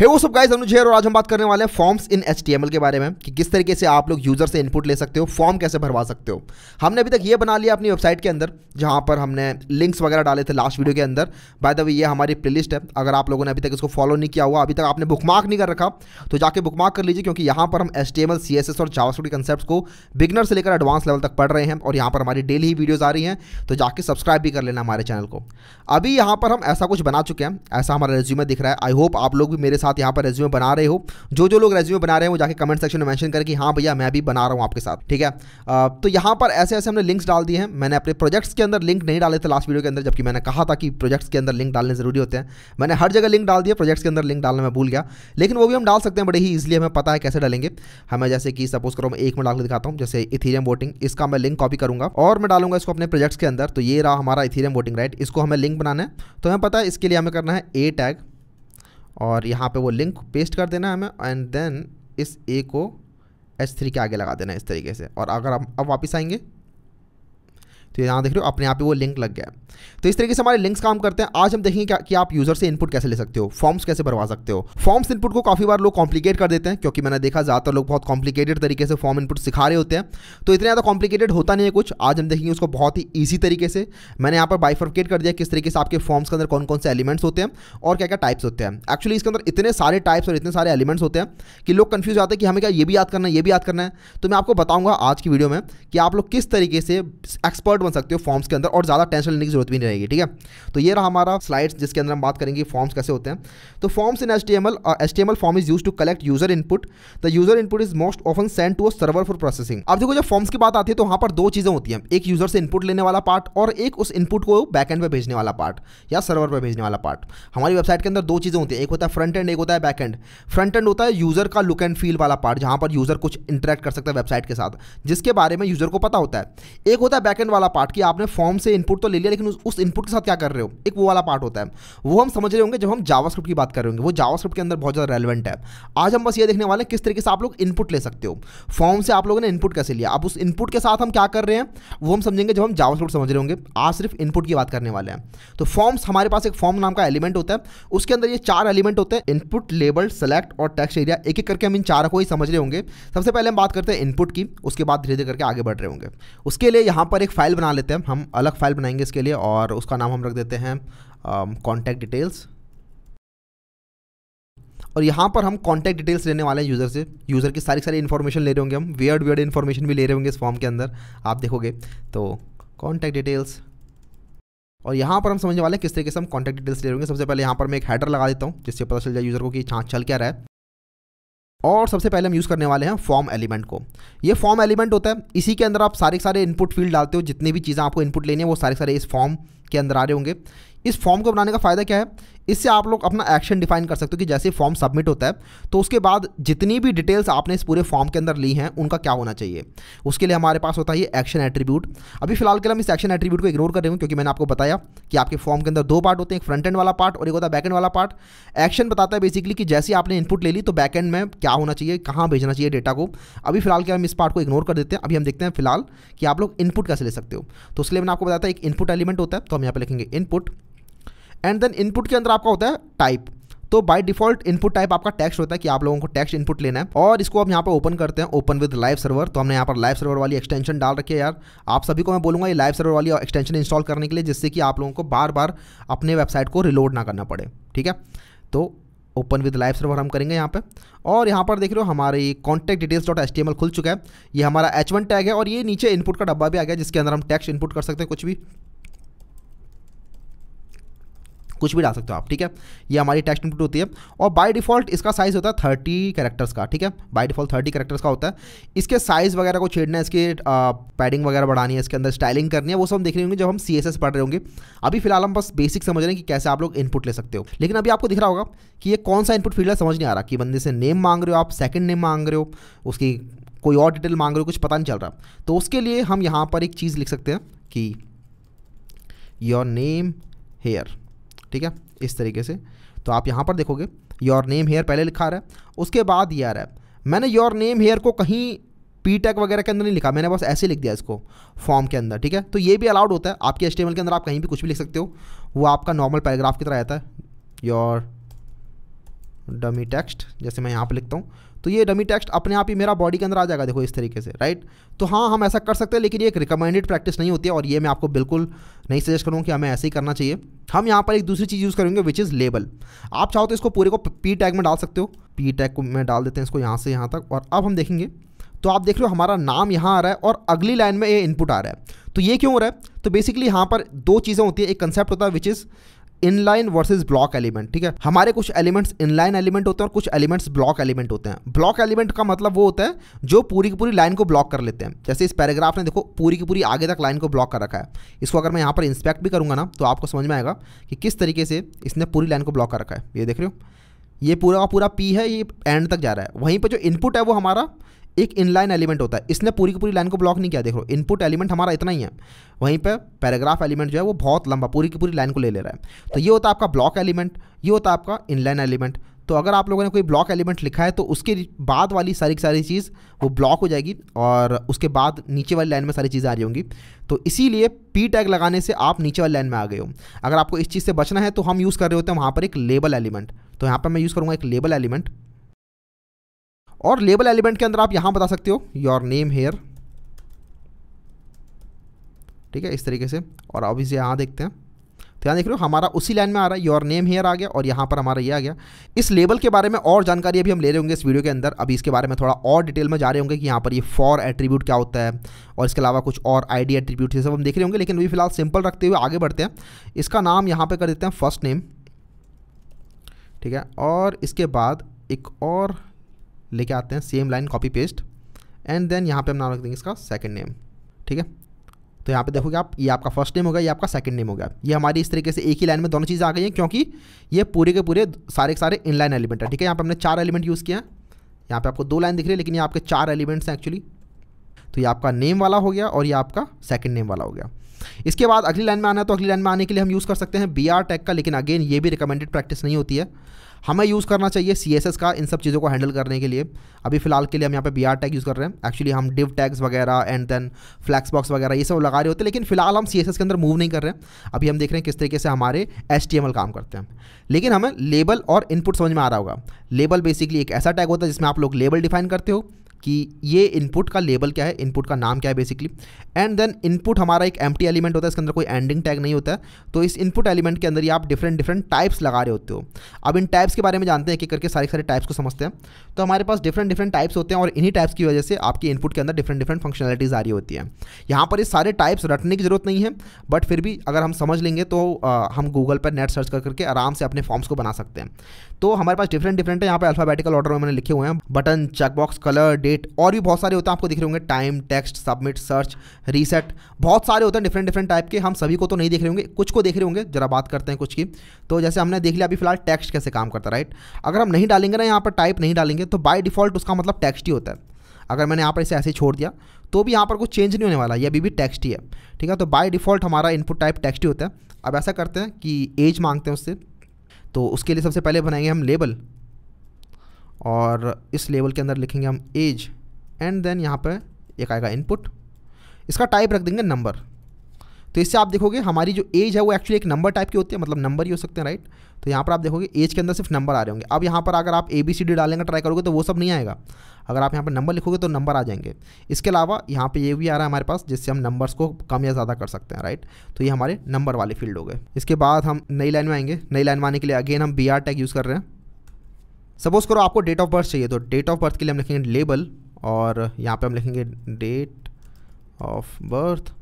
हे वो सब गाइस है और आज हम बात करने वाले हैं फॉर्म्स इन एच के बारे में कि किस तरीके से आप लोग यूजर से इनपुट ले सकते हो फॉर्म कैसे भरवा सकते हो हमने अभी तक ये बना लिया अपनी वेबसाइट के अंदर जहाँ पर हमने लिंक्स वगैरह डाले थे लास्ट वीडियो के अंदर बाय द वे ये हमारी प्ले है अगर आप लोगों ने अभी तक इसको फॉलो नहीं किया हुआ अभी तक आपने बुकमार्क नहीं कर रखा तो जाके बुकमार्क कर लीजिए क्योंकि यहाँ पर हम एच टी एम और जावास्क्रिप्ट कंसेप्ट को बिगनर से लेकर एडवांस लेवल तक पढ़ रहे हैं और यहाँ पर हमारी डेली ही वीडियोज़ आ रही हैं तो जाके सब्सक्राइब भी कर लेना हमारे चैनल को अभी यहाँ पर हम ऐसा कुछ बना चुके हैं ऐसा हमारा रेज्यूमे दिख रहा है आई होप आप लोग भी मेरे साथ यहाँ पर रेज्यूमे बना रहे हो जो जो लोग रेज्यूमे बना रहे हैं वो जाके कमेंट सेक्शन में मैंशन करके हाँ भैया मैं भी बना रहा हूँ आपके साथ ठीक है तो यहाँ पर ऐसे ऐसे हमने लिंक्स डाल दिए हैं मैंने अपने प्रोजेक्ट्स के अंदर लिंक नहीं डाले थे लास्ट वीडियो के अंदर जबकि मैंने कहा था कि प्रोजेक्ट्स के अंदर लिंक डालने जरूरी होते हैं मैंने हर जगह लिंक डाल दिया प्रोजेक्ट्स के अंदर लिंक डालने में भूल गया लेकिन वो भी हम डाल सकते हैं बड़े ही ईजिली हमें पता है कैसे डालेंगे हमें जैसे कि सपोज करो मैं एक में डाल दिखाता हूँ जैसे इथीरियम वोटिंग इसका मैं लिंक कॉपी करूँगा और मैं डालूंगा इसको अपने प्रोजेक्ट्स के अंदर तो ये रहा हमारा इथीरियम वोटिंग राइट इसको हमें लिंक बनाना है तो हमें पता है इसके लिए हमें करना है ए टैग और यहाँ पे वो लिंक पेस्ट कर देना है हमें एंड देन इस ए को एच थ्री के आगे लगा देना इस तरीके से और अगर आप अब वापस आएंगे तो यहाँ देख रहे हो अपने आप ही वो लिंक लग गया तो इस तरीके से हमारे लिंक्स काम करते हैं आज हम देखेंगे क्या कि आप यूजर से इनपुट कैसे ले सकते हो फॉर्म्स कैसे भरवा सकते हो फॉर्म्स इनपुट को काफ़ी बार लोग कॉम्प्लिकेट कर देते हैं क्योंकि मैंने देखा ज़्यादातर लोग बहुत कॉम्प्लिकेटेड तरीके से फॉर्म इनपुट सिखा रहे होते हैं तो इतने ज़्यादा कॉम्प्लिकेटेड होता नहीं है कुछ आज हम देखेंगे उसको बहुत ही ईजी तरीके से मैंने यहाँ पर बाइफर्केट कर दिया किस तरीके से आपके फॉर्म्स के अंदर कौन कौन से एलिमेंट्स होते हैं और क्या क्या टाइप्स होते हैं एक्चुअली इसके अंदर इतने सारे टाइप्स और इतने सारे एलिमेंट्स होते हैं कि लोग कन्फ्यूज आते हैं कि हमें क्या ये भी याद करना है ये भी याद करना है तो मैं आपको बताऊंगा आज की वीडियो में कि आप लोग किस तरीके से एक्सपर्ट एक्सपर्ट बन सकते हो फॉर्म्स के अंदर और ज़्यादा टेंशन लेने की जरूरत भी नहीं रहेगी ठीक है तो ये रहा हमारा स्लाइड्स जिसके अंदर हम बात करेंगे फॉर्म्स कैसे होते हैं तो forms in H T M L H T M L form is use to collect user input the user input is most often send to a server for processing अब देखो जब फॉर्म्स की बात आती है तो वहाँ पर दो चीज़ें होती हैं एक यूजर से इनपुट लेने वाला पार्ट और एक उस इनपुट को बैकएंड पर भेजने वाला पार्ट या सर्वर पर भेजने वाला पार्ट हमारी वेबसाइट के अंदर दो चीज़ें होती है एक होता है फ्रंट एंड एक होता है बैक एंड फ्रंट एंड होता है यूजर का लुक एंड फील वाला पार्ट जहाँ पर यूजर कुछ इंटरेक्ट कर सकता है वेबसाइट के साथ जिसके बारे में यूजर को पता होता है एक होता है बैक एंड वाला पार्ट कि आपने फॉर्म से इनपुट तो ले लिया लेकिन उस इनपुट के साथ क्या कर रहे हो एक वो वाला पार्ट होता है वो हम समझ रहे होंगे जब हम जावास्क्रिप्ट की बात कर रहे होंगे वो जावास्क्रिप्ट के अंदर बहुत ज़्यादा रेलिवेंट है आज हम बस ये देखने वाले हैं किस तरीके से आप लोग इनपुट ले सकते हो फॉर्म से आप लोगों ने इनपुट कैसे लिया अब उस इनपुट के साथ हम क्या कर रहे हैं वो हम समझेंगे जब हम जावास्क्रिप्ट समझ रहे होंगे आज सिर्फ इनपुट की बात करने वाले हैं तो फॉर्म्स हमारे पास एक फॉर्म नाम का एलिमेंट होता है उसके अंदर ये चार एलिमेंट होते हैं इनपुट लेबल सेलेक्ट और टेक्स्ट एरिया एक एक करके हम इन चारों को ही समझ रहे होंगे सबसे पहले हम बात करते हैं इनपुट की उसके बाद धीरे धीरे करके आगे बढ़ रहे होंगे उसके लिए यहां पर एक फाइल बना लेते हैं हम अलग फाइल बनाएंगे इसके लिए और उसका नाम हम रख देते हैं कॉन्टैक्ट um, डिटेल्स और यहाँ पर हम कॉन्टैक्ट डिटेल्स लेने वाले हैं यूज़र से यूज़र की सारी सारी इन्फॉर्मेशन ले रहे होंगे हम वियर्ड वियर्ड इन्फॉर्मेशन भी ले रहे होंगे इस फॉर्म के अंदर आप देखोगे तो कॉन्टैक्ट डिटेल्स और यहाँ पर हम समझने वाले किस तरीके से हम कॉन्टैक्ट डिटेल्स ले रहे होंगे सबसे पहले यहाँ पर मैं एक हैडर लगा देता हूँ जिससे पता चल जाए यूज़र को कि हाँ चल क्या रहा है और सबसे पहले हम यूज़ करने वाले हैं फॉर्म एलिमेंट को ये फॉर्म एलिमेंट होता है इसी के अंदर आप सारे सारे इनपुट फील्ड डालते हो जितनी भी चीज़ें आपको इनपुट लेनी है वो सारे सारे इस फॉर्म के अंदर आ रहे होंगे इस फॉर्म को बनाने का फ़ायदा क्या है इससे आप लोग अपना एक्शन डिफाइन कर सकते हो कि जैसे फॉर्म सबमिट होता है तो उसके बाद जितनी भी डिटेल्स आपने इस पूरे फॉर्म के अंदर ली हैं उनका क्या होना चाहिए उसके लिए हमारे पास होता है एक्शन एट्रीब्यूट अभी फिलहाल के लिए हम इस एक्शन एट्रीब्यूट को इग्नोर कर रहे हूँ क्योंकि मैंने आपको बताया कि आपके फॉर्म के अंदर दो पार्ट होते हैं एक फ्रंट एंड वाला पार्ट और एक होता है बैक एंड वाला पार्ट एक्शन बताता है बेसिकली कि जैसे आपने इनपुट ले ली तो बैक एंड में क्या होना चाहिए कहाँ भेजना चाहिए डेटा को अभी फिलहाल के हम इस पार्ट को इग्नोर कर देते हैं अभी हम देखते हैं फिलहाल कि आप लोग इनपुट कैसे ले सकते हो तो लिए मैंने आपको बताया एक इनपुट एलिमेंट होता है तो हम यहाँ पर लिखेंगे इनपुट एंड देन इनपुट के अंदर आपका होता है टाइप तो बाय डिफॉल्ट इनपुट टाइप आपका टेक्स्ट होता है कि आप लोगों को टेक्स्ट इनपुट लेना है और इसको आप यहाँ पर ओपन करते हैं ओपन विद लाइव सर्वर तो हमने यहाँ पर लाइव सर्वर वाली एक्सटेंशन डाल रखी है यार आप सभी को मैं बोलूँगा ये लाइव सर्वर वाली एक्सटेंशन इंस्टॉल करने के लिए जिससे कि आप लोगों को बार बार अपने वेबसाइट को रिलोड ना करना पड़े ठीक है तो ओपन विद लाइव सर्वर हम करेंगे यहाँ पर और यहाँ पर देख रहे हो हमारी contact details dot H T M L खुल चुका है ये हमारा एच वन टैग है और ये नीचे इनपुट का डब्बा भी आ गया जिसके अंदर हम टैक्स इनपुट कर सकते हैं कुछ भी कुछ भी डाल सकते हो आप ठीक है ये हमारी टेक्स्ट इनपुट होती है और बाय डिफॉल्ट इसका साइज़ होता है थर्टी कैरेक्टर्स का ठीक है बाय डिफॉल्ट थर्टी कैरेक्टर्स का होता है इसके साइज़ वगैरह को छेड़ना है इसके पैडिंग वगैरह बढ़ानी है इसके अंदर स्टाइलिंग करनी है वो सब हम देख रहे होंगे जब हम सी पढ़ रहे होंगे अभी फिलहाल हम बस बेसिक समझ रहे हैं कि कैसे आप लोग इनपुट ले सकते हो लेकिन अभी आपको दिख रहा होगा कि ये कौन सा इनपुट फील्ड है समझ नहीं आ रहा कि बंदे से नेम मांग रहे हो आप सेकेंड नेम मांग रहे हो उसकी कोई और डिटेल मांग रहे हो कुछ पता नहीं चल रहा तो उसके लिए हम यहाँ पर एक चीज़ लिख सकते हैं कि योर नेम हेयर ठीक है इस तरीके से तो आप यहाँ पर देखोगे योर नेम हेयर पहले लिखा रहा है उसके बाद ये आ रहा है मैंने योर नेम हेयर को कहीं पी टैग e वगैरह के अंदर नहीं लिखा मैंने बस ऐसे लिख दिया इसको फॉर्म के अंदर ठीक है तो ये भी अलाउड होता है आपके एस के अंदर आप कहीं भी कुछ भी लिख सकते हो वो आपका नॉर्मल पैराग्राफ की तरह रहता है योर डमी टेक्स्ट जैसे मैं यहाँ पर लिखता हूँ तो ये डमी टेक्स्ट अपने आप ही मेरा बॉडी के अंदर आ जाएगा देखो इस तरीके से राइट तो हाँ हम ऐसा कर सकते हैं लेकिन ये एक रिकमेंडेड प्रैक्टिस नहीं होती है और ये मैं आपको बिल्कुल नहीं सजेस्ट करूँ कि हमें ऐसे ही करना चाहिए हम यहाँ पर एक दूसरी चीज़ यूज़ करेंगे विच इज़ लेबल आप चाहो तो इसको पूरे को पी टैग में डाल सकते हो पी टैग को मैं डाल देते हैं इसको यहाँ से यहाँ तक और अब हम देखेंगे तो आप देख रहे हो हमारा नाम यहाँ आ रहा है और अगली लाइन में ये इनपुट आ रहा है तो ये क्यों हो रहा है तो बेसिकली यहाँ पर दो चीज़ें होती है एक कंसेप्ट होता है which is inline versus block element ठीक है हमारे कुछ एलिमेंट्स इनलाइन एलिमेंट होते हैं और कुछ एलिमेंट्स ब्लॉक एलिमेंट होते हैं ब्लॉक एलिमेंट का मतलब वो होता है जो पूरी की पूरी लाइन को ब्लॉक कर लेते हैं जैसे इस पैराग्राफ ने देखो पूरी की पूरी आगे तक लाइन को ब्लॉक कर रखा है इसको अगर मैं यहाँ पर इंस्पेक्ट भी करूँगा ना तो आपको समझ में आएगा कि किस तरीके से इसने पूरी लाइन को ब्लॉक कर रखा है ये देख रहे हो ये पूरा का पूरा पी है ये एंड तक जा रहा है वहीं पर जो इनपुट है वो हमारा एक इनलाइन एलिमेंट होता है इसने पूरी की पूरी लाइन को ब्लॉक नहीं किया देख लो इनपुट एलिमेंट हमारा इतना ही है वहीं पर पैराग्राफ एलिमेंट जो है वो बहुत लंबा पूरी की पूरी लाइन को ले ले रहा है तो ये होता है आपका ब्लॉक एलिमेंट ये होता है आपका इनलाइन एलिमेंट तो अगर आप लोगों ने कोई ब्लॉक एलिमेंट लिखा है तो उसके बाद वाली सारी की सारी चीज़ वो ब्लॉक हो जाएगी और उसके बाद नीचे वाली लाइन में सारी चीज़ें आ रही होंगी तो इसीलिए पी टैग लगाने से आप नीचे वाली लाइन में आ गए हो अगर आपको इस चीज़ से बचना है तो हम यूज़ कर रहे होते हैं वहाँ पर एक लेबल एलिमेंट तो यहाँ पर मैं यूज़ करूँगा एक लेबल एलिमेंट और लेबल एलिमेंट के अंदर आप यहाँ बता सकते हो योर नेम हेयर ठीक है इस तरीके से और अब इसे यहाँ देखते हैं तो यहाँ देख रहे हो हमारा उसी लाइन में आ रहा है योर नेम हेयर आ गया और यहाँ पर हमारा ये आ गया इस लेबल के बारे में और जानकारी अभी हम ले रहे होंगे इस वीडियो के अंदर अभी इसके बारे में थोड़ा और डिटेल में जा रहे होंगे कि यहाँ पर ये फॉर एट्रीब्यूट क्या होता है और इसके अलावा कुछ और आईडी एट्रीब्यूट ये सब हम देख रहे होंगे लेकिन अभी फिलहाल सिंपल रखते हुए आगे बढ़ते हैं इसका नाम यहाँ पर कर देते हैं फर्स्ट नेम ठीक है और इसके बाद एक और लेके आते हैं same line copy paste and then यहाँ पे हम नाम रख देंगे इसका सेकंड नेम ठीक है तो यहाँ पे देखोगे आप ये आपका फर्स्ट नेम होगा ये आपका सेकंड नेम होगा ये हमारी इस तरीके से एक ही लाइन में दोनों चीज़ें आ गई हैं क्योंकि ये पूरे के पूरे सारे के सारे लाइन एलिमेंट है ठीक है यहाँ पर हमने चार एलिमेंट यूज़ किया है यहाँ पर आपको दो लाइन दिख रही है लेकिन ये आपके चार एलिमेंट्स हैं एक्चुअली तो ये आपका नेम वाला हो गया और ये आपका सेकंड नेम वाला हो गया इसके बाद अगली लाइन में आना है तो अगली लाइन में आने के लिए हम यूज़ कर सकते हैं बी आर टैग का लेकिन अगेन ये भी रिकमेंडेड प्रैक्टिस नहीं होती है हमें यूज़ करना चाहिए सी का इन सब चीज़ों को हैंडल करने के लिए अभी फिलहाल के लिए हम यहाँ पे बी टैग यूज़ कर रहे हैं एक्चुअली हम डिव टैग्स वगैरह एंड देन फ्लैक्स बॉक्स वगैरह ये सब लगा रहे होते हैं लेकिन फिलहाल हम सी के अंदर मूव नहीं कर रहे हैं अभी हम देख रहे हैं किस तरीके से हमारे एस काम करते हैं लेकिन हमें लेबल और इनपुट समझ में आ रहा होगा लेबल बेसिकली एक ऐसा टैग होता है जिसमें आप लोग लेबल डिफाइन करते हो कि ये इनपुट का लेबल क्या है इनपुट का नाम क्या है बेसिकली एंड देन इनपुट हमारा एक एम्प्टी एलिमेंट होता है इसके अंदर कोई एंडिंग टैग नहीं होता है तो इस इनपुट एलिमेंट के अंदर ही आप डिफरेंट डिफरेंट टाइप्स लगा रहे होते हो अब इन टाइप्स के बारे में जानते हैं कि करके सारे सारे टाइप्स को समझते हैं तो हमारे पास डिफरेंट डिफरेंट टाइप्स होते हैं और इन्हीं टाइप्स की वजह से आपके इनपुट के अंदर डिफरेंट डिफरेंट फंक्शनलिटीज़ आ रही होती है यहाँ पर इस सारे टाइप्स रटने की जरूरत नहीं है बट फिर भी अगर हम समझ लेंगे तो हम गूगल पर नेट सर्च कर करके आराम से अपने फॉर्म्स को बना सकते हैं तो हमारे पास डिफरेंट डिफरेंट है यहाँ पर अल्फाबेटिकल ऑर्डर में मैंने लिखे हुए हैं button checkbox colour date weight और भी बहुत सारे होते हैं आपको दिख रहे होंगे time text submit search reset बहुत सारे होते हैं डिफरेंट डिफरेंट टाइप के हम सभी को तो नहीं देख रहे होंगे कुछ को देख रहे होंगे जरा बात करते हैं कुछ की तो जैसे हमने देख लिया अभी फिलहाल टेक्स्ट कैसे काम करता है राइट अगर हम नहीं डालेंगे ना यहाँ पर टाइप नहीं डालेंगे तो बाई डिफॉल्ट उसका मतलब टेक्स्ट ही होता है अगर मैंने यहाँ पर इसे ऐसे छोड़ दिया तो भी यहाँ पर कुछ चेंज नहीं होने वाला ये अभी भी टेक्स्ट ही है ठीक है तो बाय डिफ़ॉल्ट हमारा इनपुट टाइप टेक्स्ट ही होता है अब ऐसा करते हैं कि एज मांगते हैं उससे तो उसके लिए सबसे पहले बनाएंगे हम लेबल और इस लेवल के अंदर लिखेंगे हम एज एंड देन यहाँ पर एक आएगा इनपुट इसका टाइप रख देंगे नंबर तो इससे आप देखोगे हमारी जो एज है वो एक्चुअली एक नंबर टाइप की होती है मतलब नंबर ही हो सकते हैं राइट तो यहाँ पर आप देखोगे एज के अंदर सिर्फ नंबर आ रहे होंगे अब यहाँ पर अगर आप ए बी सी डी डालेंगे ट्राई करोगे तो वो सब नहीं आएगा अगर आप यहाँ पर नंबर लिखोगे तो नंबर आ जाएंगे इसके अलावा यहाँ पर ये भी आ रहा है हमारे पास जिससे हम नंबर्स को कम या ज़्यादा कर सकते हैं राइट तो ये हमारे नंबर वाले फील्ड हो गए इसके बाद हम नई लाइन में आएंगे नई लाइन में आने के लिए अगेन हम बी आर टैग यूज़ कर रहे हैं सपोज करो आपको डेट ऑफ बर्थ चाहिए तो डेट ऑफ बर्थ के लिए हम लिखेंगे लेबल और यहाँ पे हम लिखेंगे डेट ऑफ बर्थ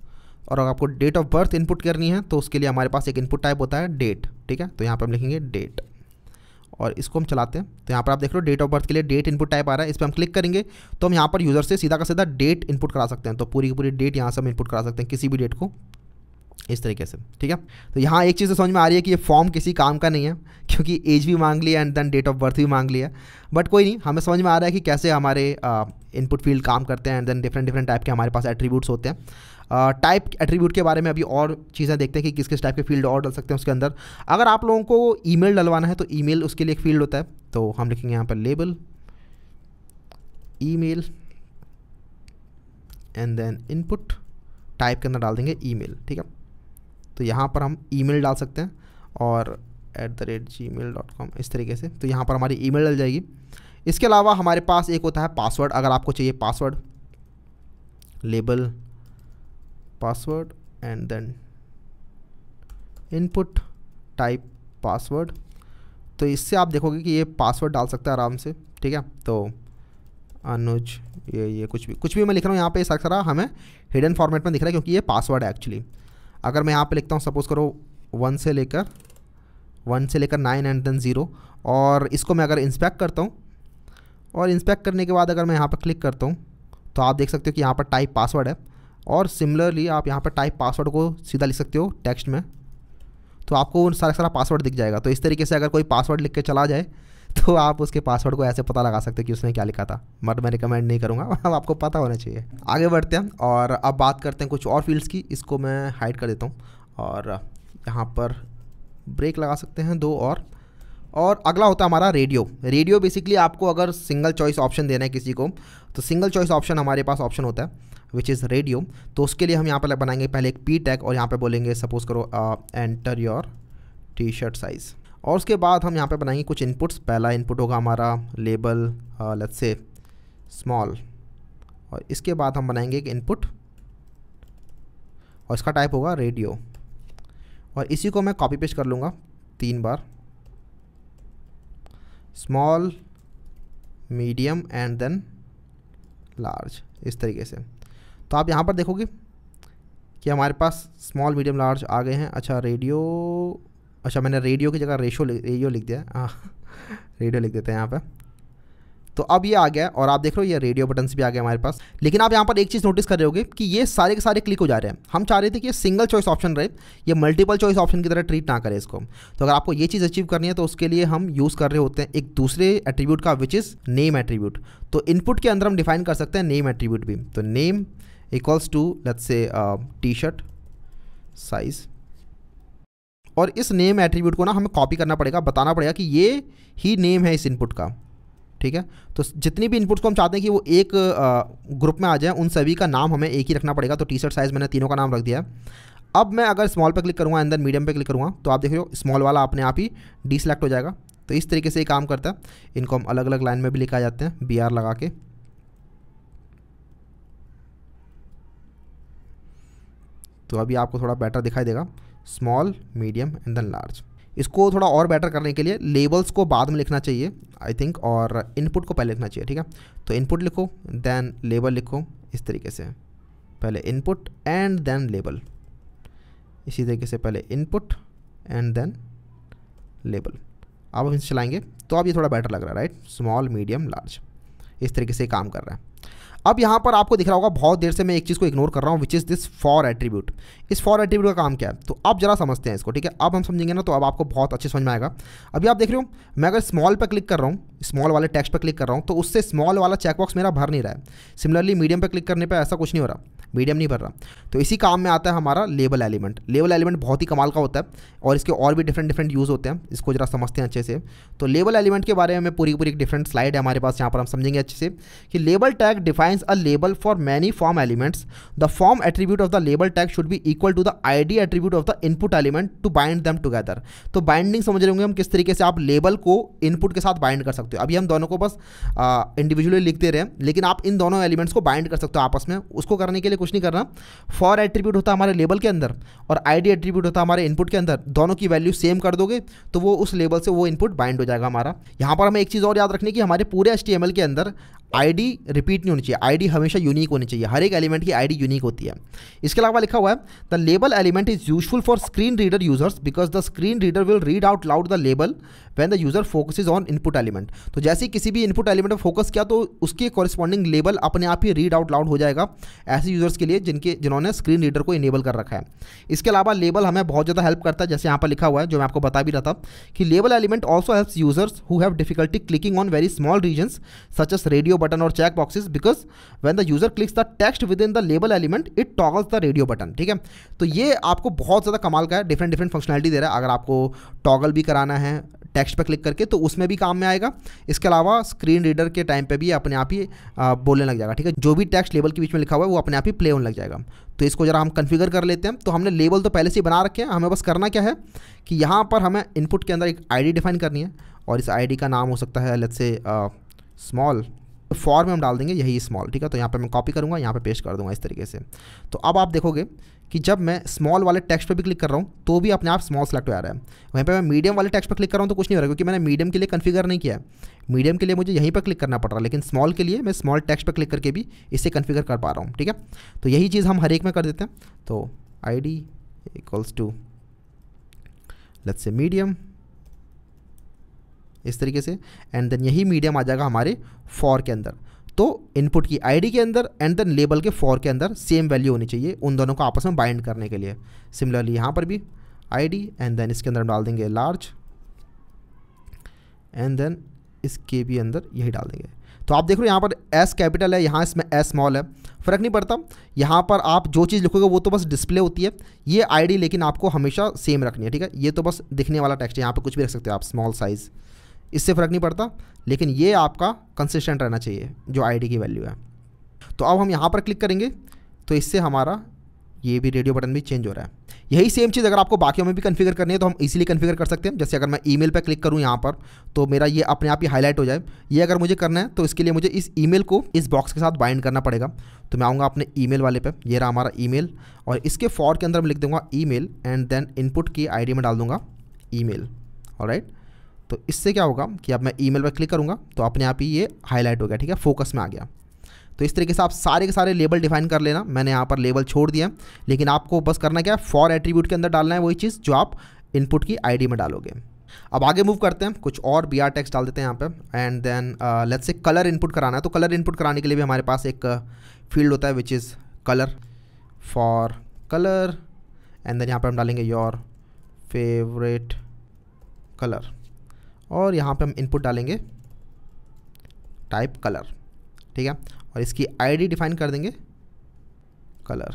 और अगर आपको डेट ऑफ बर्थ इनपुट करनी है तो उसके लिए हमारे पास एक इनपुट टाइप होता है डेट ठीक है तो यहाँ पर हम लिखेंगे डेट और इसको हम चलाते हैं तो यहाँ पर आप देख रहे हो डेट ऑफ बर्थ के लिए डेट इनपुट टाइप आ रहा है इस पर हम क्लिक करेंगे तो हम यहाँ पर यूज़र से सीधा का सीधा डेट इनपुट करा सकते हैं तो पूरी की पूरी डेट यहाँ से हम इनपुट करा सकते हैं किसी भी डेट को इस तरीके से ठीक है तो यहाँ एक चीज़ तो समझ में आ रही है कि ये फॉर्म किसी काम का नहीं है क्योंकि एज भी मांग लिया and then date of birth भी मांग लिया बट कोई नहीं हमें समझ में आ रहा है कि कैसे हमारे इनपुट फील्ड काम करते हैं and then different different type के हमारे पास एट्रीब्यूट्स होते हैं टाइप uh, एट्रीब्यूट के बारे में अभी और चीज़ें देखते हैं कि किस किस टाइप के फील्ड और डल सकते हैं उसके अंदर अगर आप लोगों को ईमेल डलवाना है तो ईमेल उसके लिए एक फील्ड होता है तो हम लिखेंगे यहाँ पर label email and then input type के अंदर डाल देंगे ईमेल ठीक है तो यहाँ पर हम ईमेल डाल सकते हैं और at the rate Gmail dot com इस तरीके से तो यहाँ पर हमारी ईमेल डल जाएगी इसके अलावा हमारे पास एक होता है पासवर्ड अगर आपको चाहिए password label password and then input type password तो इससे आप देखोगे कि ये पासवर्ड डाल सकते हैं आराम से ठीक है तो अनुज ये ये कुछ भी कुछ भी मैं लिख रहा हूँ यहाँ पे सारा हमें हिडन फॉर्मेट में दिख रहा है क्योंकि ये पासवर्ड है एक्चुअली अगर मैं यहाँ पे लिखता हूँ सपोज़ करो वन से लेकर वन से लेकर नाइन एंड देन ज़ीरो और इसको मैं अगर इंस्पेक्ट करता हूँ और इंस्पेक्ट करने के बाद अगर मैं यहाँ पर क्लिक करता हूँ तो आप देख सकते हो कि यहाँ पर टाइप पासवर्ड है और सिमिलरली आप यहाँ पर टाइप पासवर्ड को सीधा लिख सकते हो टेक्स्ट में तो आपको सारा सारा पासवर्ड दिख जाएगा तो इस तरीके से अगर कोई पासवर्ड लिख के चला जाए तो आप उसके पासवर्ड को ऐसे पता लगा सकते हो कि उसने क्या लिखा था बट मैं रिकमेंड नहीं करूँगा अब आपको पता होना चाहिए आगे बढ़ते हैं और अब बात करते हैं कुछ और फील्ड्स की इसको मैं हाइड कर देता हूँ और यहाँ पर ब्रेक लगा सकते हैं दो और और अगला होता है हमारा रेडियो रेडियो बेसिकली आपको अगर सिंगल चॉइस ऑप्शन देना है किसी को तो सिंगल चॉइस ऑप्शन हमारे पास ऑप्शन होता है विच इज़ रेडियो तो उसके लिए हम यहाँ पर बनाएंगे पहले एक पी टैग और यहाँ पर बोलेंगे सपोज करो enter your T shirt size और उसके बाद हम यहाँ पे बनाएंगे कुछ इनपुट्स पहला इनपुट होगा हमारा लेबल लेट्स से स्मॉल और इसके बाद हम बनाएंगे एक इनपुट और इसका टाइप होगा रेडियो और इसी को मैं कॉपी पेस्ट कर लूँगा तीन बार small medium and then large इस तरीके से तो आप यहाँ पर देखोगे कि हमारे पास स्मॉल मीडियम लार्ज आ गए हैं अच्छा रेडियो अच्छा मैंने रेडियो की जगह रेशो रेडियो लिख दिया रेडियो हाँ, लिख देते हैं यहाँ पर तो अब ये आ गया और आप देख रहे हो ये रेडियो बटन्स भी आ गए हमारे पास लेकिन आप यहाँ पर एक चीज़ नोटिस कर रहे होगे कि ये सारे के सारे क्लिक हो जा रहे हैं हम चाह रहे थे कि ये सिंगल चॉइस ऑप्शन रहे ये मल्टीपल चॉइस ऑप्शन की तरह ट्रीट ना करें इसको तो अगर आपको ये चीज़ अचीव करनी है तो उसके लिए हम यूज़ कर रहे होते हैं एक दूसरे एट्रीब्यूट का विच इज़ नेम एट्रीब्यूट तो इनपुट के अंदर हम डिफाइन कर सकते हैं नेम एट्रीब्यूट भी तो name equals to let's say T shirt size और इस नेम एट्रीब्यूट को ना हमें कॉपी करना पड़ेगा बताना पड़ेगा कि ये ही नेम है इस इनपुट का ठीक है तो जितनी भी इनपुट्स को हम चाहते हैं कि वो एक ग्रुप में आ जाए उन सभी का नाम हमें एक ही रखना पड़ेगा तो टी शर्ट साइज़ मैंने तीनों का नाम रख दिया है अब मैं अगर स्मॉल पे क्लिक करूँगा अंदर मीडियम पे क्लिक करूँगा तो आप देख रहे हो स्मॉल वाला अपने आप ही डी हो जाएगा तो इस तरीके से ये काम करता है इनको हम अलग अलग लाइन में भी लिखा जाते हैं बी लगा के तो अभी आपको थोड़ा बेटर दिखाई देगा small medium and then large इसको थोड़ा और बेटर करने के लिए लेबल्स को बाद में लिखना चाहिए आई थिंक और इनपुट को पहले लिखना चाहिए ठीक है तो इनपुट लिखो देन लेबल लिखो इस तरीके से पहले इनपुट एंड देन लेबल इसी तरीके से पहले इनपुट एंड देन लेबल आप हम चलाएंगे तो अब ये थोड़ा बेटर लग रहा है राइट स्मॉल मीडियम लार्ज इस तरीके से काम कर रहा है अब यहाँ पर आपको दिख रहा होगा बहुत देर से मैं एक चीज़ को इग्नोर कर रहा हूँ which is this for attribute इस फॉर एट्रीब्यूट का काम क्या है तो अब जरा समझते हैं इसको ठीक है अब हम समझेंगे ना तो अब आपको बहुत अच्छे समझ में आएगा अभी आप देख रहे हो मैं अगर स्मॉल पर क्लिक कर रहा हूँ स्मॉल वाले टेक्स्ट पर क्लिक कर रहा हूँ तो उससे स्मॉल वाला चेकबॉक्स मेरा भर नहीं रहा है सिमिलरली मीडियम पर क्लिक करने पर ऐसा कुछ नहीं हो रहा मीडियम नहीं भर रहा तो इसी काम में आता है हमारा लेबल एलिमेंट लेबल एलिमेंट बहुत ही कमाल का होता है और इसके और भी डिफरेंट डिफरेंट यूज़ होते हैं इसको जरा समझते हैं अच्छे से तो लेबल एलिमेंट के बारे में पूरी पूरी एक डिफरेंट स्लाइड है हमारे पास यहाँ पर हम समझेंगे अच्छे से कि label tag defines a label for many form elements the form attribute of the label tag should be equal to the ID attribute of the input element to bind them together तो binding समझ रहे होंगे हम किस तरीके से आप label को इनपुट के साथ बाइंड कर सकते हो अभी हम दोनों को बस इंडिविजुअली लिखते रहे लेकिन आप इन दोनों एलिमेंट्स को बाइंड कर सकते हो आपस में उसको करने के लिए कुछ नहीं करना फॉर एट्रीब्यूट होता हमारे लेबल के अंदर और आईडी एट्रीब्यूट होता हमारे इनपुट के अंदर दोनों की वैल्यू सेम कर दोगे तो वो उस लेबल से वो इनपुट बाइंड हो जाएगा हमारा यहाँ पर हमें एक चीज़ और याद रखने की हमारे पूरे एच के अंदर आईडी रिपीट नहीं होनी चाहिए आईडी हमेशा यूनिक होनी चाहिए हर एक एलिमेंट की आईडी यूनिक होती है इसके अलावा लिखा हुआ है the label element is useful for screen reader users because the screen reader will read out loud the label when the user focus on input element तो जैसे किसी भी इनपुट एलिमेंट पर फोकस किया तो उसके कॉरिस्पॉन्डिंग लेबल अपने आप ही रीड आउट लाउड हो जाएगा ऐसे यूजर्स के लिए जिनके जिन्होंने स्क्रीन रीडर को इनेबल कर रखा है इसके अलावा लेबल हमें बहुत ज़्यादा हेल्प करता है जैसे यहाँ पर लिखा हुआ है जो मैं आपको बता भी रहा था कि label element also helps users who have difficulty clicking on very small region such as radio button और check check because because the user clicks the text within the label element it toggles the radio button ठीक है तो ये आपको बहुत ज़्यादा कमाल का है डिफरेंट डिफरेंट फंक्शनलिटी दे रहा है अगर आपको टॉगल भी कराना है टेक्स्ट पर क्लिक करके तो उसमें भी काम में आएगा इसके अलावा स्क्रीन रीडर के टाइम पे भी अपने आप ही बोलने लग जाएगा ठीक है जो भी टेक्स्ट लेबल के बीच में लिखा हुआ है वो अपने आप ही प्ले होने लग जाएगा तो इसको ज़रा हम कन्फिगर कर लेते हैं तो हमने लेबल तो पहले से ही बना रखे हैं हमें बस करना क्या है कि यहाँ पर हमें इनपुट के अंदर एक आईडी डिफाइन करनी है और इस आईडी का नाम हो सकता है लेट्स से स्मॉल फॉर्म में हम डाल देंगे यही स्मॉल ठीक है तो यहाँ पर मैं कॉपी करूँगा यहाँ पर पेस्ट कर दूँगा इस तरीके से तो अब आप देखोगे कि जब मैं स्मॉल वाले टेक्स्ट पे भी क्लिक कर रहा हूँ तो भी अपने आप स्मॉल सेलेक्ट हो रहा है वहीं पे मैं मीडियम वाले टेक्स्ट पर क्लिक कर रहा हूँ तो कुछ नहीं हो रहा क्योंकि मैंने मीडियम के लिए कन्फिगर नहीं किया है मीडियम के लिए मुझे यहीं पर क्लिक करना पड़ रहा है लेकिन स्मॉल के लिए मैं स्मॉल टेक्स्ट पर क्लिक करके भी इसे कन्फिगर कर पा रहा हूँ ठीक है तो यही चीज़ हम हर एक में कर देते हैं तो I D equals to let's say medium इस तरीके से एंड देन यही मीडियम आ जाएगा हमारे फॉर के अंदर तो इनपुट की आईडी के अंदर एंड देन लेबल के फॉर के अंदर सेम वैल्यू होनी चाहिए उन दोनों को आपस में बाइंड करने के लिए सिमिलरली यहाँ पर भी आईडी एंड देन इसके अंदर हम डाल देंगे लार्ज एंड देन इसके भी अंदर यही डाल देंगे तो आप देख रहे हो यहाँ पर एस कैपिटल है यहाँ इसमें एस स्मॉल है फ़र्क नहीं पड़ता यहाँ पर आप जो चीज़ लिखोगे वो तो बस डिस्प्ले होती है ये आईडी लेकिन आपको हमेशा सेम रखनी है ठीक है ये तो बस दिखने वाला टेक्स्ट है यहाँ पर कुछ भी रख सकते हो आप स्मॉल साइज़ इससे फ़र्क नहीं पड़ता लेकिन ये आपका कंसिस्टेंट रहना चाहिए जो आईडी की वैल्यू है तो अब हम यहाँ पर क्लिक करेंगे तो इससे हमारा ये भी रेडियो बटन भी चेंज हो रहा है यही सेम चीज़ अगर आपको बाकियों में भी कन्फिगर करनी है तो हम इजीली कन्फिगर कर सकते हैं जैसे अगर मैं ईमेल पर क्लिक करूँ यहाँ पर तो मेरा ये अपने आप ही हाईलाइट हो जाए ये अगर मुझे करना है तो इसके लिए मुझे इस ईमेल को इस बॉक्स के साथ बाइंड करना पड़ेगा तो मैं आऊँगा अपने ईमेल वाले पर ये रहा हमारा ईमेल और इसके फॉर के अंदर मैं लिख दूँगा ईमेल एंड देन इनपुट की आईडी में डाल दूँगा ईमेल ऑलराइट तो इससे क्या होगा कि अब मैं ईमेल पर क्लिक करूँगा तो अपने आप ही ये हाईलाइट हो गया ठीक है फोकस में आ गया तो इस तरीके से आप सारे के सारे लेबल डिफाइन कर लेना मैंने यहाँ पर लेबल छोड़ दिया लेकिन आपको बस करना क्या है फॉर एट्रीब्यूट के अंदर डालना है वही चीज़ जो आप इनपुट की आईडी में डालोगे अब आगे मूव करते हैं कुछ और बी आर टेक्स डाल देते हैं यहाँ पे and then let's say colour input कराना है तो कलर इनपुट कराने के लिए भी हमारे पास एक फील्ड uh, होता है which is colour for colour and then यहाँ पर हम डालेंगे योर फेवरेट कलर और यहाँ पे हम इनपुट डालेंगे टाइप कलर ठीक है और इसकी आईडी डिफाइन कर देंगे कलर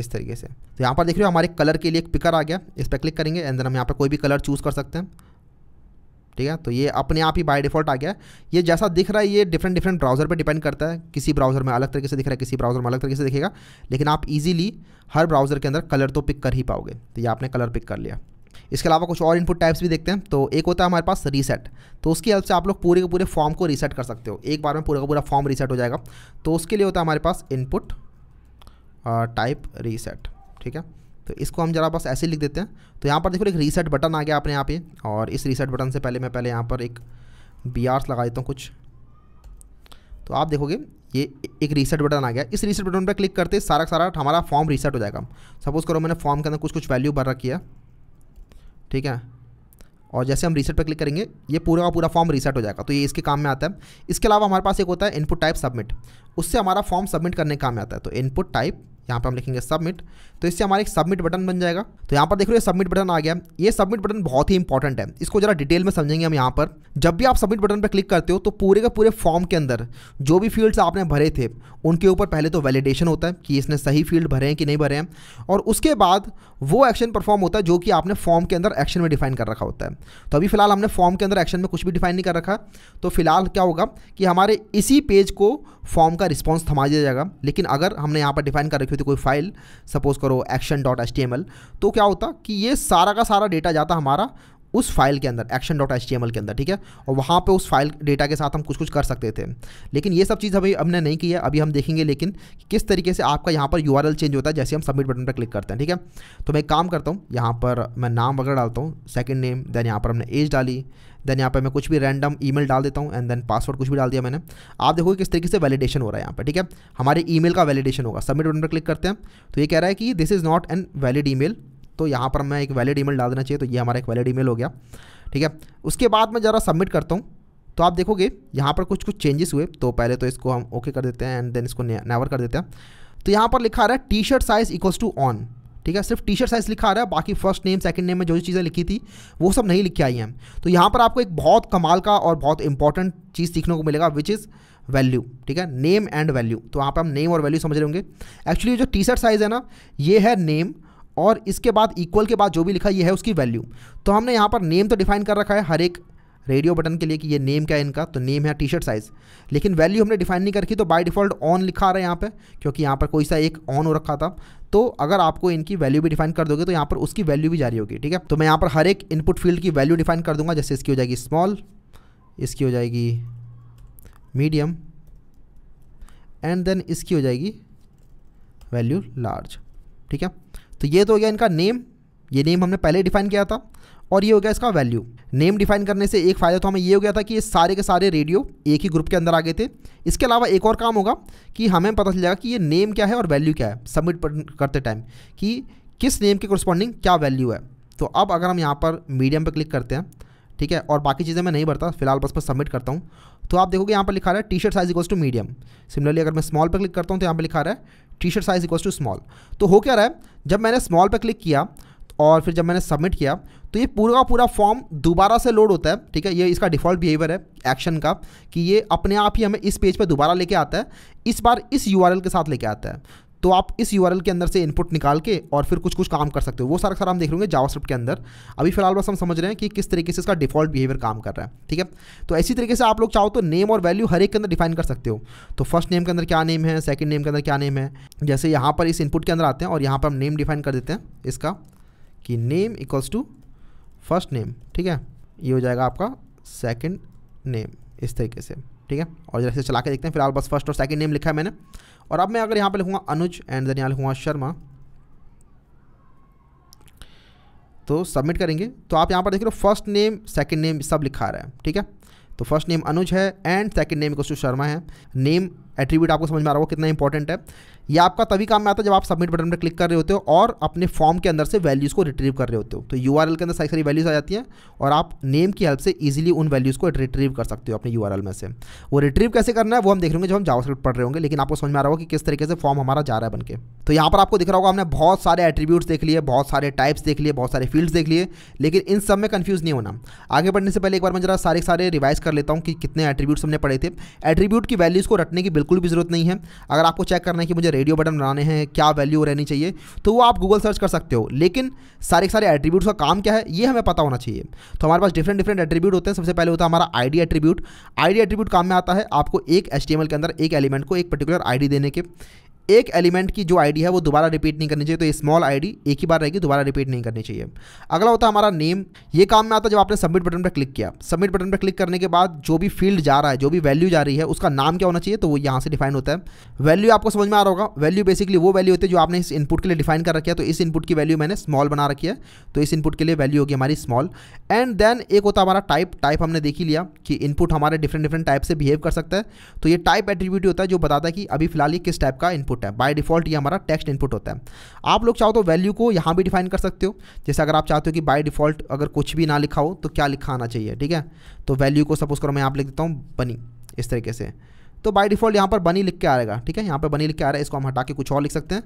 इस तरीके से तो यहाँ पर देख रहे हो हमारे कलर के लिए एक पिकर आ गया इस पर क्लिक करेंगे एंड देन हम यहाँ पर कोई भी कलर चूज़ कर सकते हैं ठीक है तो ये अपने आप ही बाय डिफ़ॉल्ट आ गया ये जैसा दिख रहा है ये डिफरेंट डिफरेंट ब्राउज़र पे डिपेंड करता है किसी ब्राउज़र में अलग तरीके से दिख रहा है किसी ब्राउज़र में अलग तरीके से दिखेगा लेकिन आप इजीली हर ब्राउज़र के अंदर कलर तो पिक कर ही पाओगे तो ये आपने कलर पिक कर लिया इसके अलावा कुछ और इनपुट टाइप्स भी देखते हैं तो एक होता है हमारे पास रीसेट तो उसकी हेल्प से आप लोग पूरे के पूरे फॉर्म को रीसेट कर सकते हो एक बार में पूरा का पूरा फॉर्म रीसेट हो जाएगा तो उसके लिए होता है हमारे पास इनपुट टाइप रीसेट ठीक है तो इसको हम जरा बस ऐसे लिख देते हैं तो यहाँ पर देखो एक रीसेट बटन आ गया आपने यहाँ पे और इस रीसेट बटन से पहले मैं पहले यहाँ पर एक बी लगा देता हूँ कुछ तो आप देखोगे ये एक रीसेट बटन आ गया इस रीसेट बटन पर क्लिक करते सारा सारा हमारा फॉर्म रीसेट हो जाएगा सपोज़ करो मैंने फॉर्म के अंदर कुछ कुछ वैल्यू भर रखी है ठीक है और जैसे हम रीसेट पर क्लिक करेंगे ये पूरा का पूरा फॉर्म रीसेट हो जाएगा तो ये इसके काम में आता है इसके अलावा हमारे पास एक होता है इनपुट टाइप सबमिट उससे हमारा फॉर्म सबमिट करने के काम में आता है तो इनपुट टाइप यहाँ पर हम लिखेंगे सबमिट तो इससे हमारा एक सबमिट बटन बन जाएगा तो यहाँ पर देख लो ये सबमिट बटन आ गया ये सबमिट बटन बहुत ही इंपॉर्टेंट है इसको जरा डिटेल में समझेंगे हम यहाँ पर जब भी आप सबमिट बटन पर क्लिक करते हो तो पूरे के पूरे फॉर्म के अंदर जो भी फील्ड्स आपने भरे थे उनके ऊपर पहले तो वैलिडेशन होता है कि इसने सही फील्ड भरे हैं कि नहीं भरे हैं और उसके बाद वो एक्शन परफॉर्म होता है जो कि आपने फॉर्म के अंदर एक्शन में डिफाइन कर रखा होता है तो अभी फिलहाल हमने फॉर्म के अंदर एक्शन में कुछ भी डिफाइन नहीं कर रखा तो फिलहाल क्या होगा कि हमारे इसी पेज को फॉर्म का रिस्पॉन्स थमा दिया जाएगा लेकिन अगर हमने यहाँ पर डिफाइन कर रखी होती कोई फाइल सपोज करो action dot T M L तो क्या होता कि ये सारा का सारा डेटा जाता हमारा उस फाइल के अंदर action dot T M L के अंदर ठीक है और वहाँ पे उस फाइल डेटा के साथ हम कुछ कुछ कर सकते थे लेकिन ये सब चीज़ अभी हमने नहीं की है अभी हम देखेंगे लेकिन किस तरीके से आपका यहाँ पर यू आर एल चेंज होता है जैसे हम सबमिट बटन पर क्लिक करते हैं ठीक है तो मैं एक काम करता हूँ यहाँ पर मैं नाम वगैरह डालता हूँ सेकेंड नेम देन यहाँ पर हमने एज डाली देन यहाँ पे मैं कुछ भी रैंडम ईमेल डाल देता हूँ एंड देन पासवर्ड कुछ भी डाल दिया मैंने आप देखोगे किस तरीके से वैलिडेशन हो रहा है यहाँ पर ठीक है हमारे ईमेल का वैलिडेशन होगा सबमिट बटन पर क्लिक करते हैं तो ये कह रहा है कि this is not an valid email तो यहाँ पर मैं एक वैलिड ईमेल डाल देना चाहिए तो ये हमारा एक वैलिड ईमेल हो गया ठीक है उसके बाद मैं ज़रा सबमिट करता हूँ तो आप देखोगे यहाँ पर कुछ कुछ चेंजेस हुए तो पहले तो इसको हम ओके कर देते हैं एंड देन इसको नेवर कर देते हैं तो यहाँ पर लिखा रहा है T shirt size equals to on ठीक है सिर्फ टी शर्ट साइज लिखा आ रहा है बाकी फर्स्ट नेम सेकंड नेम में जो जो चीज़ें लिखी थी वो सब नहीं लिखी आई हैं तो यहाँ पर आपको एक बहुत कमाल का और बहुत इंपॉर्टेंट चीज़ सीखने को मिलेगा विच इज़ वैल्यू ठीक है नेम एंड वैल्यू तो यहाँ पर हम नेम और वैल्यू समझ रहे होंगे एक्चुअली जो टी शर्ट साइज़ है ना ये है नेम और इसके बाद इक्वल के बाद जो भी लिखा ये है उसकी वैल्यू तो हमने यहाँ पर नेम तो डिफाइन कर रखा है हर एक रेडियो बटन के लिए कि ये नेम क्या है इनका तो नेम है टी शर्ट साइज़ लेकिन वैल्यू हमने डिफाइन नहीं करी तो बाय डिफ़ॉल्ट ऑन लिखा आ रहा है यहाँ पे क्योंकि यहाँ पर कोई सा एक ऑन हो रखा था तो अगर आपको इनकी वैल्यू भी डिफाइन कर दोगे तो यहाँ पर उसकी वैल्यू भी जारी होगी ठीक है तो मैं यहाँ पर हर एक इनपुट फील्ड की वैल्यू डिफाइन कर दूंगा जैसे इसकी हो जाएगी स्मॉल इसकी हो जाएगी मीडियम एंड देन इसकी हो जाएगी वैल्यू लार्ज ठीक है तो ये तो हो गया इनका नेम ये नेम हमने पहले डिफाइन किया था और ये हो गया इसका वैल्यू नेम डिफाइन करने से एक फ़ायदा तो हमें ये हो गया था कि ये सारे के सारे रेडियो एक ही ग्रुप के अंदर आ गए थे इसके अलावा एक और काम होगा कि हमें पता चल जाएगा कि ये नेम क्या है और वैल्यू क्या है सबमिट करते टाइम कि किस नेम के करस्पॉन्डिंग क्या वैल्यू है तो अब अगर हम यहाँ पर मीडियम पर क्लिक करते हैं ठीक है और बाकी चीज़ें मैं नहीं बढ़ता फिलहाल बस पर सबमिट करता हूँ तो आप देखोगे यहाँ पर लिखा रहा है T shirt size equals to medium similarly अगर मैं स्मॉल पर क्लिक करता हूँ तो यहाँ पर लिखा रहा है T shirt size equals to small तो हो क्या रहा है जब मैंने स्मॉल पर क्लिक किया और फिर जब मैंने सबमिट किया तो ये पूरा का पूरा फॉर्म दोबारा से लोड होता है ठीक है ये इसका डिफ़ॉल्ट बिहेवियर है एक्शन का कि ये अपने आप ही हमें इस पेज पर पे दोबारा लेके आता है इस बार इस यू के साथ लेके आता है तो आप इस यू के अंदर से इनपुट निकाल के और फिर कुछ कुछ काम कर सकते हो वो सारा सारा हम देख लेंगे जावा के अंदर अभी फिलहाल बस हम समझ रहे हैं कि किस तरीके से इसका डिफॉल्ट बिहेवियर काम कर रहा है ठीक है तो इसी तरीके से आप लोग चाहो तो नेम और वैल्यू हर एक के अंदर डिफाइन कर सकते हो तो फर्स्ट नेम के अंदर क्या नेम है सेकेंड नेम के अंदर क्या नेम है जैसे यहाँ पर इस इनपुट के अंदर आते हैं और यहाँ पर हम नेम डिफाइन कर देते हैं इसका कि name equals to first name ठीक है ये हो जाएगा आपका सेकंड नेम इस तरीके से ठीक है और जैसे चला के देखते हैं फिलहाल बस फर्स्ट और सेकंड नेम लिखा है मैंने और अब मैं अगर यहाँ पे लिखूँगा अनुज एंड देन यहाँ लिखूँगा शर्मा तो सबमिट करेंगे तो आप यहाँ पर देख रहे हो फर्स्ट नेम सेकंड नेम सब लिखा रहा है ठीक है तो फर्स्ट नेम अनुज है and second name to Sharma है नेम एट्रीब्यूट आपको समझ में आ रहा होगा कितना इंपॉर्टेंट है यह आपका तभी काम में आता है जब आप सबमिट बटन पर क्लिक कर रहे होते हो और अपने फॉर्म के अंदर से वैल्यूज़ को रिट्रीव कर रहे होते हो तो यू के अंदर सारी सारी वैल्यूज़ आ जाती हैं और आप नेम की हेल्प से ईजिली उन वैल्यूज़ को रिट्रीव कर सकते हो अपने यू में से वो रिट्रीव कैसे करना है वो हम देख लेंगे जब हम जावास्क्रिप्ट पढ़ रहे होंगे लेकिन आपको समझ में आ रहा होगा कि किस तरीके से फॉर्म हमारा जा रहा है बनकर तो यहाँ पर आपको दिख रहा होगा हमने बहुत सारे एट्रीब्यूट्स देख लिए बहुत सारे टाइप्स देख लिए बहुत सारे फील्ड्स देख लिए लेकिन इन सब में कन्फ्यूज़ नहीं होना आगे बढ़ने से पहले एक बार मैं जरा सारे सारे रिवाइज कर लेता हूँ कि कितने एट्रीब्यूट्स हमने पढ़े थे एट्रीब्यूट की वैल्यूज़ को रटने की बिल्कुल भी जरूरत नहीं है अगर आपको चेक करना है कि मुझे रेडियो बटन बनाने हैं क्या वैल्यू रहनी चाहिए तो वो आप गूगल सर्च कर सकते हो लेकिन सारे सारे एट्रीब्यूट्स का काम क्या है ये हमें पता होना चाहिए तो हमारे पास डिफरेंट डिफरेंट एट्रीब्यूट होते हैं सबसे पहले होता है हमारा आईडी एट्रीब्यूट आईडी एट्रीब्यूट काम में आता है आपको एक एच के अंदर एक एलिमेंट को एक पर्टिकुलर आईडी देने के एक एलिमेंट की जो आईडी है वो दोबारा रिपीट नहीं करनी चाहिए तो स्मॉल आईडी एक ही बार रहेगी दोबारा रिपीट नहीं करनी चाहिए अगला होता है हमारा नेम ये काम में आता है जब आपने सबमिट बटन पर क्लिक किया सबमिट बटन पर क्लिक करने के बाद जो भी फील्ड जा रहा है जो भी वैल्यू जा रही है उसका नाम क्या होना चाहिए तो वो यहाँ से डिफाइन होता है वैल्यू आपको समझ में आ रहा होगा वैल्यू बेसिकली वो वैल्यू होती है जो आपने इस इनपुट के लिए डिफाइन कर रखी है तो इस इनपुट की वैल्यू मैंने स्मॉल बना रखी है तो इस इनपुट के लिए वैल्यू होगी हमारी स्मॉल एंड देन एक होता हमारा टाइप टाइप हमने देख ही लिया कि इनपुट हमारे डिफरेंट डिफरेंट टाइप से बिहेव कर सकता है तो ये टाइप एट्रीब्यूट होता है जो बताता है कि अभी फिलहाल ये किस टाइप का इनपुट इनपुट है बाय डिफॉल्ट ये हमारा टेक्स्ट इनपुट होता है आप लोग चाहो तो वैल्यू को यहाँ भी डिफाइन कर सकते हो जैसे अगर आप चाहते हो कि बाय डिफॉल्ट अगर कुछ भी ना लिखा हो तो क्या लिखा आना चाहिए ठीक है तो वैल्यू को सपोज करो मैं यहाँ लिख देता हूँ बनी इस तरीके से तो बाई डिफॉल्ट यहाँ पर बनी लिख के आएगा ठीक है यहाँ पर बनी लिख के आ रहा है इसको हम हटा के कुछ और लिख सकते हैं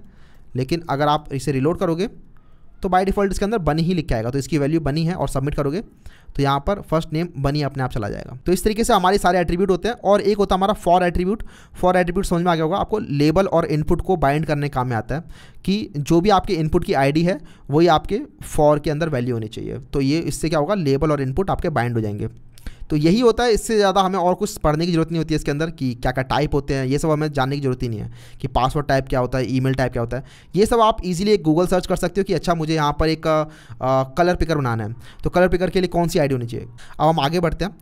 लेकिन अगर आप इसे रिलोड करोगे तो बाई डिफ़ॉल्ट इसके अंदर बनी ही लिखा आएगा तो इसकी वैल्यू बनी है और सबमिट करोगे तो यहाँ पर फर्स्ट नेम बनी अपने आप चला जाएगा तो इस तरीके से हमारे सारे एट्रीब्यूट होते हैं और एक होता हमारा फॉर एट्रीब्यूट फॉर एट्रीब्यूट समझ में आ गया होगा आपको लेबल और इनपुट को बाइंड करने काम में आता है कि जो भी आपके इनपुट की आईडी है वही आपके फॉर के अंदर वैल्यू होनी चाहिए तो ये इससे क्या होगा लेबल और इनपुट आपके बाइंड हो जाएंगे तो यही होता है इससे ज़्यादा हमें और कुछ पढ़ने की जरूरत नहीं होती है इसके अंदर कि क्या क्या टाइप होते हैं ये सब हमें जानने की जरूरत ही नहीं है कि पासवर्ड टाइप क्या होता है ईमेल टाइप क्या होता है ये सब आप इजीली एक गूगल सर्च कर सकते हो कि अच्छा मुझे यहाँ पर एक कलर पिकर बनाना है तो कलर पिकर के लिए कौन सी आईडी होनी चाहिए अब हम आगे बढ़ते हैं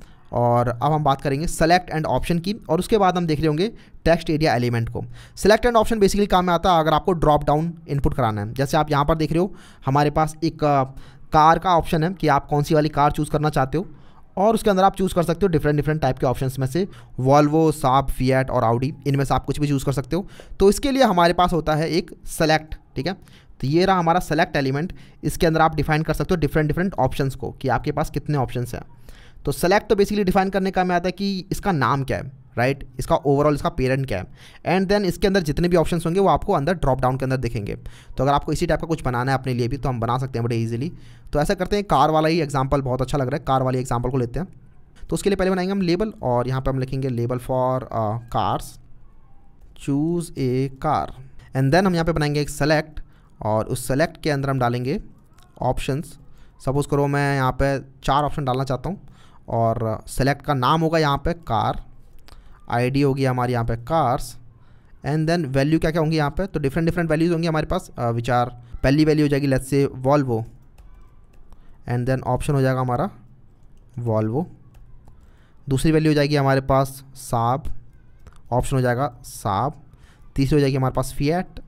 और अब हम बात करेंगे सेलेक्ट एंड ऑप्शन की और उसके बाद हम देख रहे होंगे टेक्स्ट एरिया एलिमेंट को सेलेक्ट एंड ऑप्शन बेसिकली काम में आता है अगर आपको ड्रॉप डाउन इनपुट कराना है जैसे आप यहाँ पर देख रहे हो हमारे पास एक कार का ऑप्शन है कि आप कौन सी वाली कार चूज़ करना चाहते हो और उसके अंदर आप चूज़ कर सकते हो डिफरेंट डिफरेंट टाइप के ऑप्शंस में से वॉल्वो साप फीएट और आउडी इनमें से आप कुछ भी चूज़ कर सकते हो तो इसके लिए हमारे पास होता है एक सेलेक्ट ठीक है तो ये रहा हमारा सेलेक्ट एलिमेंट इसके अंदर आप डिफाइन कर सकते हो डिफरेंट डिफरेंट ऑप्शंस को कि आपके पास कितने ऑप्शंस हैं तो सेलेक्ट तो बेसिकली डिफाइन करने का में आता है कि इसका नाम क्या है राइट इसका ओवरऑल इसका पेरेंट क्या है एंड देन इसके अंदर जितने भी ऑप्शन होंगे वो आपको अंदर ड्रॉप डाउन के अंदर दिखेंगे तो अगर आपको इसी टाइप का कुछ बनाना है अपने लिए भी तो हम बना सकते हैं बड़े ईजिली तो ऐसा करते हैं कार वाला ही एग्जाम्पल बहुत अच्छा लग रहा है कार वाली एग्जाम्पल को लेते हैं तो उसके लिए पहले बनाएंगे हम लेबल और यहाँ पर हम लिखेंगे label for cars choose a car and then हम यहाँ पर बनाएंगे एक सेलेक्ट और उस सेलेक्ट के अंदर हम डालेंगे ऑप्शंस सपोज़ करो मैं यहाँ पर चार ऑप्शन डालना चाहता हूँ और सेलेक्ट uh, का नाम होगा यहाँ पर कार आईडी होगी हमारी यहाँ पे कार्स एंड देन वैल्यू क्या क्या होंगी यहाँ पे तो डिफरेंट डिफरेंट वैल्यूज़ होंगी हमारे पास आ, विचार पहली वैल्यू हो जाएगी let's say Volvo and then option हो जाएगा हमारा वॉल्वो दूसरी वैल्यू हो जाएगी हमारे पास साब ऑप्शन हो जाएगा साब तीसरी हो जाएगी हमारे पास फीएट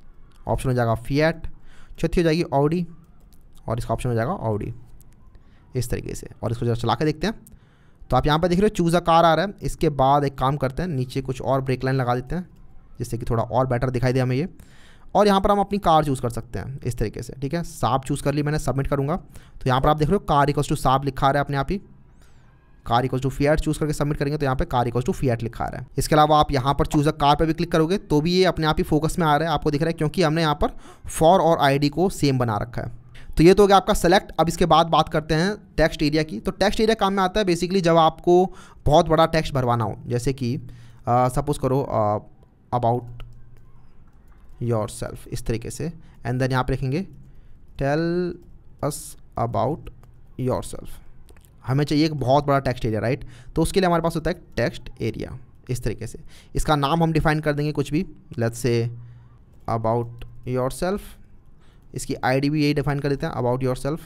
ऑप्शन हो जाएगा फीएट चौथी हो जाएगी ऑडी और इसका ऑप्शन हो जाएगा ऑडी इस तरीके से और इसको जरा चला के देखते हैं तो आप यहाँ पर देख रहे हो चूज़ अ कार आ रहा है इसके बाद एक काम करते हैं नीचे कुछ और ब्रेक लाइन लगा देते हैं जिससे कि थोड़ा और बेटर दिखाई दे हमें ये और यहाँ पर हम अपनी कार चूज़ कर सकते हैं इस तरीके से ठीक है साफ चूज़ कर ली मैंने सबमिट करूँगा तो यहाँ पर आप देख रहे हो कार इक्वस टू साफ लिखा रहा है अपने आप ही car equals to Fiat choose करके सबमिट करेंगे तो यहाँ पर कार इक्वस टू फियट लिखा रहा है इसके अलावा आप यहाँ पर चूज़ अ कार पर भी क्लिक करोगे तो भी ये अपने आप ही फोकस में आ रहा है आपको दिख रहा है क्योंकि हमने यहाँ पर फॉर और आई को सेम बना रखा है तो ये तो हो गया आपका सेलेक्ट अब इसके बाद बात करते हैं टेक्स्ट एरिया की तो टेक्स्ट एरिया काम में आता है बेसिकली जब आपको बहुत बड़ा टेक्स्ट भरवाना हो जैसे कि सपोज करो अबाउट योर सेल्फ इस तरीके से एंड देन यहाँ पर लिखेंगे tell us about yourself हमें चाहिए एक बहुत बड़ा टेक्स्ट एरिया राइट तो उसके लिए हमारे पास होता है टेक्स्ट एरिया इस तरीके से इसका नाम हम डिफाइन कर देंगे कुछ भी let's say about yourself इसकी आईडी भी यही डिफाइन कर देते हैं अबाउट योर सेल्फ़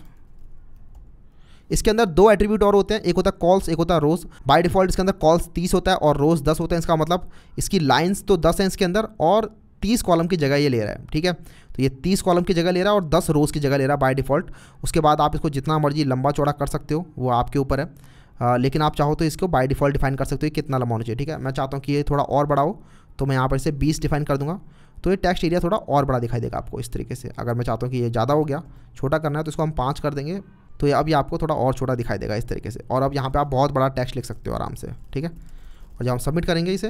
इसके अंदर दो एट्रीब्यूट और होते हैं एक होता है कॉल्स एक होता है रोज बाय डिफॉल्ट इसके अंदर कॉल्स तीस होता है और रोज दस होता है इसका मतलब इसकी लाइन्स तो दस हैं इसके अंदर और तीस कॉलम की जगह ये ले रहा है ठीक है तो ये तीस कॉलम की जगह ले रहा है और दस रोज की जगह ले रहा है बाय डिफॉल्ट उसके बाद आप इसको जितना मर्जी लंबा चौड़ा कर सकते हो वो आपके ऊपर है आ, लेकिन आप चाहो तो इसको बाय डिफॉल्ट डिफाइन कर सकते हो कितना लंबा होना चाहिए ठीक है मैं चाहता हूँ कि ये थोड़ा और बढ़ाओ तो मैं यहाँ पर इसे बीस डिफाइन कर दूंगा तो ये टेक्स्ट एरिया थोड़ा और बड़ा दिखाई देगा आपको इस तरीके से अगर मैं चाहता हूँ कि ये ज़्यादा हो गया छोटा करना है तो इसको हम पाँच कर देंगे तो ये अब ये आपको थोड़ा और छोटा दिखाई देगा इस तरीके से और अब यहाँ पर आप बहुत बड़ा टैक्स लिख सकते हो आराम से ठीक है और जब हम सबमिट करेंगे इसे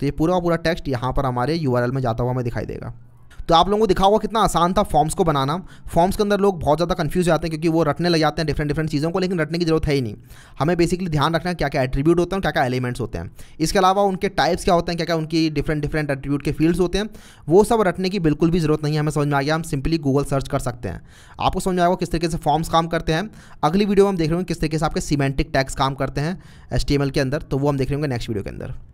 तो ये पूरा पूरा टेक्स्ट यहाँ पर हमारे यू में जाता हुआ हमें दिखाई देगा तो आप लोगों को दिखा हुआ कितना आसान था फॉर्म्स को बनाना फॉर्म्स के अंदर लोग बहुत ज़्यादा कन्फ्यूज जाते हैं क्योंकि वो रटने लग जाते हैं डिफरेंट डिफरेंट चीज़ों को लेकिन रटने की जरूरत है ही नहीं हमें बेसिकली ध्यान रखना है क्या क्या एट्रीब्यूट होते हैं क्या क्या एलिमेंट्स होते हैं इसके अलावा उनके टाइप्स क्या होते हैं क्या क्या उनकी डिफरेंट डिफरेंट एट्रीब्यूट के फील्ड्स होते हैं वो सब रटने की बिल्कुल भी जरूरत नहीं है हमें समझ में आ गया हम सिंपली गूगल सर्च कर सकते हैं आपको समझ में आएगा किस तरीके से फॉर्म्स काम करते हैं अगली वीडियो में हम देख रहे हैं किस तरीके से आपके सीमेंटिक टैक्स काम करते हैं एस के अंदर तो वो हम देख रहे होंगे नेक्स्ट वीडियो के अंदर